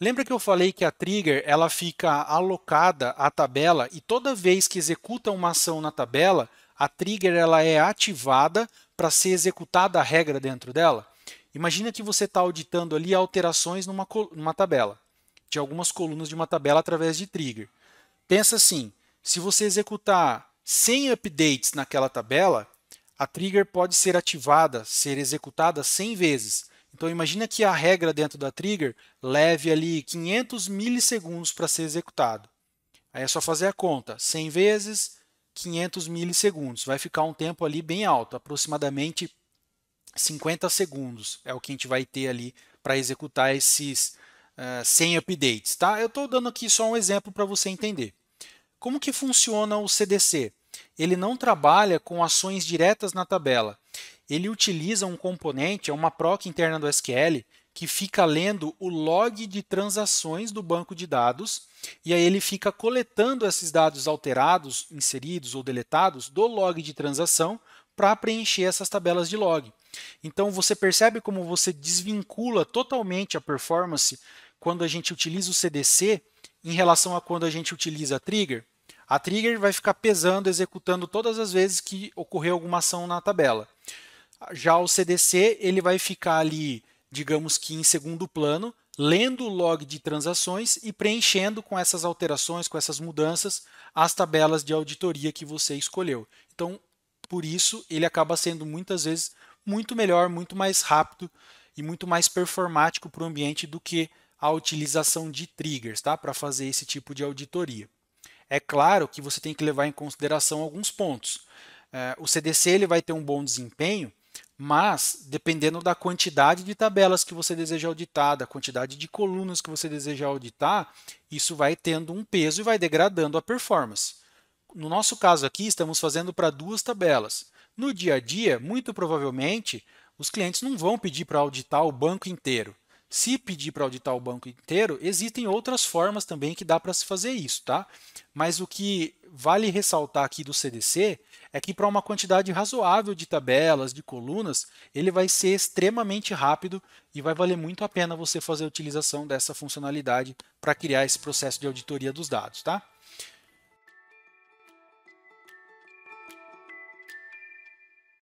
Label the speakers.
Speaker 1: Lembra que eu falei que a trigger ela fica alocada à tabela e toda vez que executa uma ação na tabela, a trigger ela é ativada para ser executada a regra dentro dela? Imagina que você está auditando ali alterações numa, numa tabela, de algumas colunas de uma tabela através de trigger. Pensa assim, se você executar 100 updates naquela tabela, a trigger pode ser ativada, ser executada 100 vezes. Então imagina que a regra dentro da trigger leve ali 500 milissegundos para ser executado. Aí é só fazer a conta, 100 vezes 500 milissegundos, vai ficar um tempo ali bem alto, aproximadamente 50 segundos é o que a gente vai ter ali para executar esses uh, eh, 100 updates, tá? Eu estou dando aqui só um exemplo para você entender. Como que funciona o CDC? Ele não trabalha com ações diretas na tabela, ele utiliza um componente, é uma proc interna do SQL, que fica lendo o log de transações do banco de dados, e aí ele fica coletando esses dados alterados, inseridos ou deletados do log de transação para preencher essas tabelas de log. Então você percebe como você desvincula totalmente a performance quando a gente utiliza o CDC em relação a quando a gente utiliza a trigger. A trigger vai ficar pesando, executando todas as vezes que ocorrer alguma ação na tabela. Já o CDC ele vai ficar ali, digamos que em segundo plano, lendo o log de transações e preenchendo com essas alterações, com essas mudanças, as tabelas de auditoria que você escolheu. Então, por isso, ele acaba sendo muitas vezes muito melhor, muito mais rápido e muito mais performático para o ambiente do que a utilização de triggers tá? para fazer esse tipo de auditoria. É claro que você tem que levar em consideração alguns pontos. É, o CDC ele vai ter um bom desempenho mas dependendo da quantidade de tabelas que você deseja auditar, da quantidade de colunas que você deseja auditar, isso vai tendo um peso e vai degradando a performance. No nosso caso aqui, estamos fazendo para duas tabelas. No dia a dia, muito provavelmente, os clientes não vão pedir para auditar o banco inteiro. Se pedir para auditar o banco inteiro, existem outras formas também que dá para se fazer isso, tá? Mas o que vale ressaltar aqui do CDC é que para uma quantidade razoável de tabelas, de colunas, ele vai ser extremamente rápido e vai valer muito a pena você fazer a utilização dessa funcionalidade para criar esse processo de auditoria dos dados, tá?